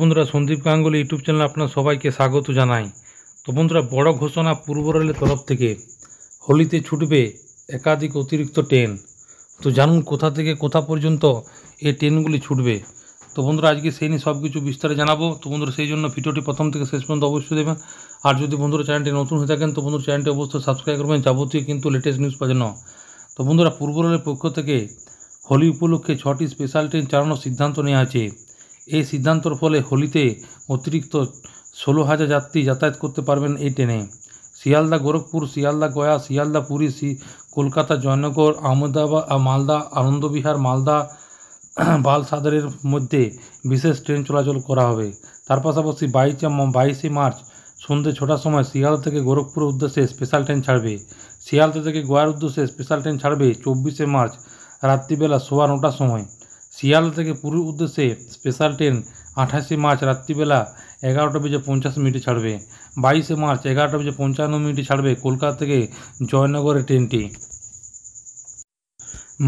বন্ধুরা Sandeep Ganguly YouTube channel আপনার সবাইকে স্বাগত জানাই তো বন্ধুরা বড় ঘোষণা পূর্ব রেলের তরফ থেকে হোলিতে ছুটবে একাধিক অতিরিক্ত ট্রেন তো জানুন কোথা থেকে কোথা পর্যন্ত এই ট্রেনগুলি ছুটবে তো বন্ধুরা আজকে সেই নিয়ে সব কিছু বিস্তারে জানাবো তো বন্ধুরা সেই জন্য ভিডিওটি প্রথম থেকে শেষ পর্যন্ত অবশ্যই দেবেন আর যদি বন্ধুরা চ্যানেলটি নতুন হয়ে থাকেন তো বন্ধুরা চ্যানেলটি অবশ্যই সাবস্ক্রাইব করবেন যাবতীয় কিন্তু লেটেস্ট নিউজ পাওয়া জন্য তো বন্ধুরা পূর্ব রেলের পক্ষ থেকে হোলি উপলক্ষে ছটি স্পেশাল ট্রেন চালানোর সিদ্ধান্ত নেওয়া আছে এই সিদ্ধান্তর ফলে হোলিতে অতিরিক্ত ষোলো হাজার যাত্রী যাতায়াত করতে পারবেন এই ট্রেনে শিয়ালদা গোরখপুর শিয়ালদা গয়া শিয়ালদা পুরী কলকাতা জয়নগর আহমেদাবাদ মালদা আনন্দবিহার মালদা বালসাদারের মধ্যে বিশেষ ট্রেন চলাচল করা হবে তার পাশাপাশি বাইশে বাইশে মার্চ সন্ধ্যে ছটার সময় শিয়ালদা থেকে গোরখপুর উদ্দেশ্যে স্পেশাল ট্রেন ছাড়বে শিয়ালদা থেকে গোয়ার উদ্দেশ্যে স্পেশাল ট্রেন ছাড়বে চব্বিশে মার্চ রাত্রিবেলা সোয়া নটার সময় শিয়ালদা থেকে পুরীর উদ্দেশ্যে স্পেশাল ট্রেন আঠাশে মার্চ রাত্রিবেলা এগারোটা বেজে পঞ্চাশ মিনিটে ছাড়বে বাইশে মার্চ এগারোটা বেজে পঞ্চান্ন মিনিটে ছাড়বে কলকাতা থেকে জয়নগরের ট্রেনটি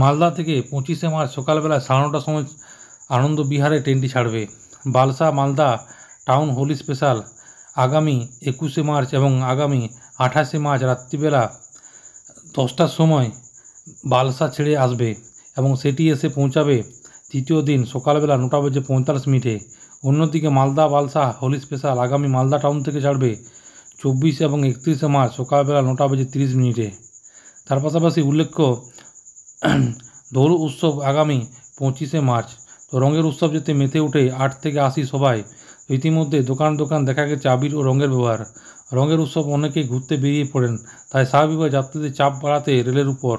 মালদা থেকে পঁচিশে মার্চ সকালবেলা সাড়ে নটার সময় আনন্দ বিহারে ট্রেনটি ছাড়বে বালসা মালদা টাউন হোলি স্পেশাল আগামী একুশে মার্চ এবং আগামী আঠাশে মার্চ রাত্রিবেলা দশটার সময় বালসা ছেড়ে আসবে এবং সেটি এসে পৌঁছাবে তৃতীয় দিন সকালবেলা নটা বেজে পঁয়তাল্লিশ মিনিটে অন্যদিকে মালদা বালসা হোলি স্পেশাল আগামী মালদা টাউন থেকে ছাড়বে চব্বিশ এবং একত্রিশে মার্চ সকালবেলা নটা বেজে তিরিশ মিনিটে তার পাশাপাশি উল্লেখ্য দৌল উৎসব আগামী পঁচিশে মার্চ তো রঙের উৎসব যেতে মেতে উঠে আট থেকে আশি সবাই ইতিমধ্যে দোকান দোকান দেখা গেছে আবির ও রঙের ব্যবহার রঙের উৎসব অনেকেই ঘুরতে বেরিয়ে পড়েন তাই স্বাভাবিকভাবে যাত্রীদের চাপ বাড়াতে রেলের উপর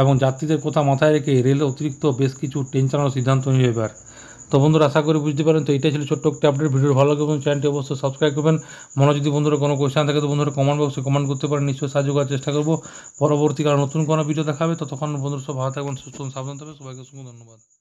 এবং যাত্রীদের কথা মাথায় রেখে রেলে অতিরিক্ত বেশ কিছু ট্রেন চালানোর সিদ্ধান্ত নিল এবার তো বন্ধুরা আশা করি বুঝতে পারেন তো এটাই ছিল ছোট্ট একটি আপডেট ভিডিও ভালো লাগবে এবং চ্যানেলটি অবশ্যই সাবস্ক্রাইব করবেন মনে যদি বন্ধুরা কোনো কোয়েশ্চেন থাকে তো বন্ধুরা কমেন্ট বক্সে কমেন্ট করতে পারেন নিশ্চয়ই সাহায্য করার চেষ্টা করবো পরবর্তীকালে নতুন কোনো ভিডিও দেখাবে ততক্ষণ বন্ধুরা সব ভালো থাকবেন সুস্থ সাবধান থাকবে সবাইকে অসংখ্য ধন্যবাদ